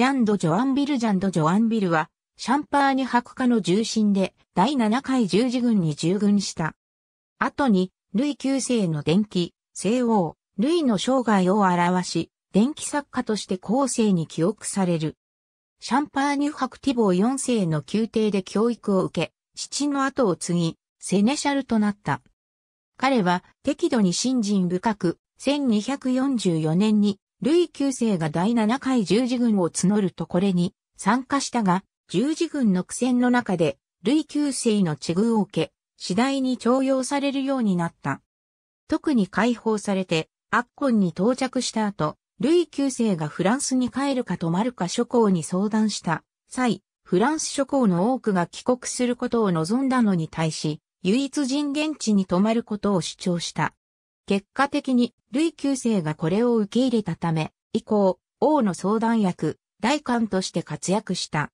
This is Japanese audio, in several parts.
ジャンド・ジョアンビル・ジャンド・ジョアンビルは、シャンパーニュ博下の重臣で、第7回十字軍に従軍した。後に、ルイ9世の伝記、西王、ルイの生涯を表し、伝記作家として後世に記憶される。シャンパーニュ博ティボー4世の宮廷で教育を受け、父の後を継ぎ、セネシャルとなった。彼は適度に信心深く、1244年にルイ9世が第7回十字軍を募るとこれに参加したが、十字軍の苦戦の中で、ルイ9世の地遇を受け、次第に徴用されるようになった。特に解放されて、アッコンに到着した後、ルイ9世がフランスに帰るかとマルカ諸侯に相談した際、フランス諸侯の多くが帰国することを望んだのに対し、唯一人現地に泊まることを主張した。結果的に、類旧姓がこれを受け入れたため、以降、王の相談役、大官として活躍した。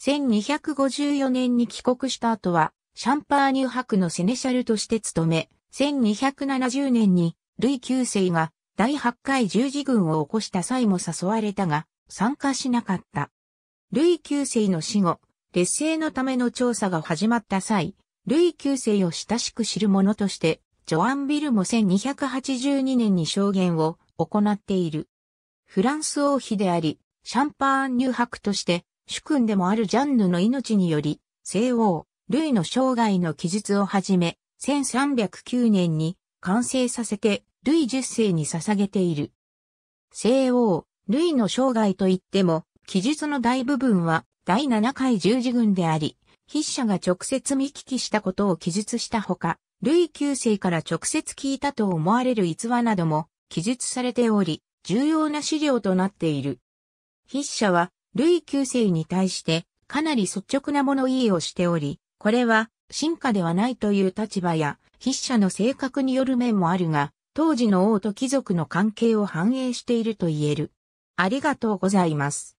1254年に帰国した後は、シャンパーニュ博のセネシャルとして務め、1270年に、類旧姓が第8回十字軍を起こした際も誘われたが、参加しなかった。類旧姓の死後、劣勢のための調査が始まった際、類旧姓を親しく知る者として、ジョアン・ビルも1282年に証言を行っている。フランス王妃であり、シャンパーン入白として、主君でもあるジャンヌの命により、西王、ルイの生涯の記述をはじめ、1309年に完成させて、ルイ10世に捧げている。西王、ルイの生涯といっても、記述の大部分は第7回十字軍であり、筆者が直接見聞きしたことを記述したほか、ルイ9世から直接聞いたと思われる逸話なども記述されており、重要な資料となっている。筆者は、ルイ9世に対してかなり率直な物言いをしており、これは進化ではないという立場や筆者の性格による面もあるが、当時の王と貴族の関係を反映していると言える。ありがとうございます。